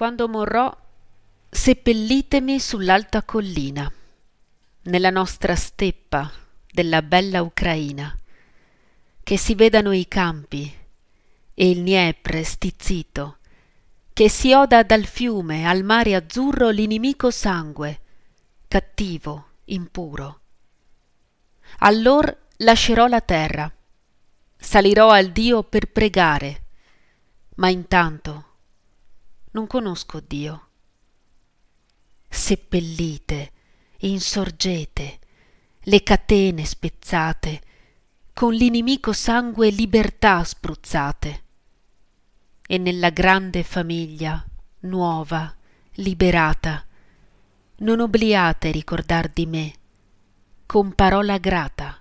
Quando morrò, seppellitemi sull'alta collina, nella nostra steppa della bella Ucraina, che si vedano i campi e il niepre stizzito, che si oda dal fiume al mare azzurro l'inimico sangue, cattivo, impuro. Allor lascerò la terra, salirò al Dio per pregare, ma intanto non conosco Dio. Seppellite, insorgete, le catene spezzate, con l'inimico sangue libertà spruzzate. E nella grande famiglia, nuova, liberata, non obliate ricordar di me, con parola grata.